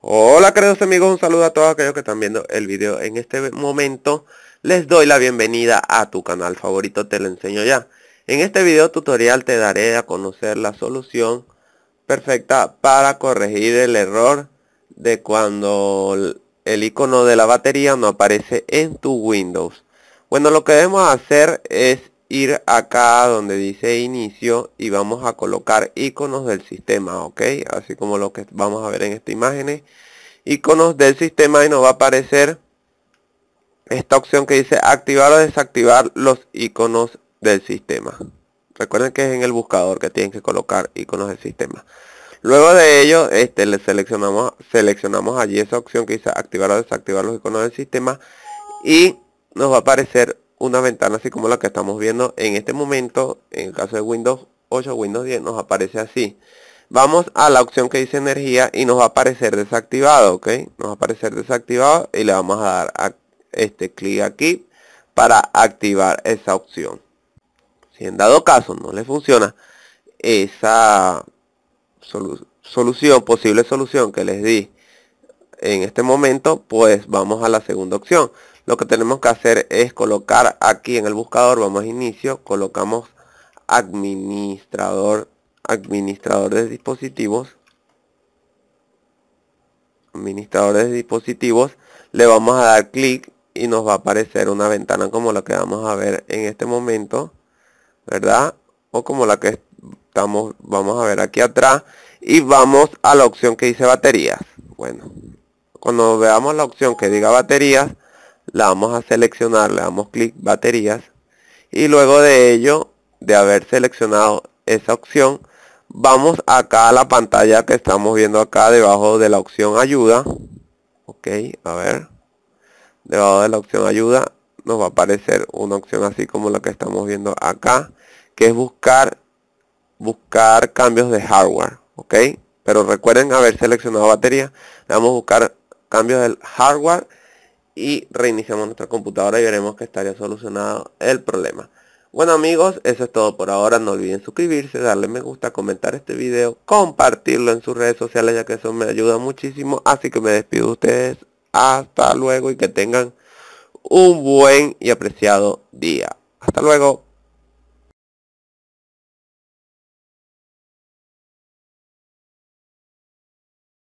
Hola queridos amigos, un saludo a todos aquellos que están viendo el video en este momento Les doy la bienvenida a tu canal favorito, te lo enseño ya En este video tutorial te daré a conocer la solución perfecta para corregir el error de cuando el icono de la batería no aparece en tu Windows Bueno, lo que debemos hacer es ir acá donde dice inicio y vamos a colocar iconos del sistema, ok, así como lo que vamos a ver en esta imagen, iconos del sistema y nos va a aparecer esta opción que dice activar o desactivar los iconos del sistema. Recuerden que es en el buscador que tienen que colocar iconos del sistema. Luego de ello, este, le seleccionamos, seleccionamos allí esa opción que dice activar o desactivar los iconos del sistema y nos va a aparecer una ventana así como la que estamos viendo en este momento, en el caso de Windows 8 Windows 10 nos aparece así. Vamos a la opción que dice energía y nos va a aparecer desactivado, ¿ok? Nos va a aparecer desactivado y le vamos a dar a este clic aquí para activar esa opción. Si en dado caso no le funciona esa solución, posible solución que les di en este momento, pues vamos a la segunda opción lo que tenemos que hacer es colocar aquí en el buscador, vamos a inicio, colocamos administrador, administrador de dispositivos, administrador de dispositivos, le vamos a dar clic y nos va a aparecer una ventana como la que vamos a ver en este momento, ¿verdad? O como la que estamos, vamos a ver aquí atrás y vamos a la opción que dice baterías. Bueno, cuando veamos la opción que diga baterías, la vamos a seleccionar, le damos clic baterías y luego de ello, de haber seleccionado esa opción, vamos acá a la pantalla que estamos viendo acá debajo de la opción ayuda. Ok, a ver. Debajo de la opción ayuda nos va a aparecer una opción así como la que estamos viendo acá, que es buscar buscar cambios de hardware, ¿ok? Pero recuerden haber seleccionado batería, le vamos a buscar cambios del hardware y reiniciamos nuestra computadora y veremos que estaría solucionado el problema. Bueno amigos, eso es todo por ahora. No olviden suscribirse, darle me gusta, comentar este video, compartirlo en sus redes sociales ya que eso me ayuda muchísimo. Así que me despido de ustedes. Hasta luego y que tengan un buen y apreciado día. Hasta luego.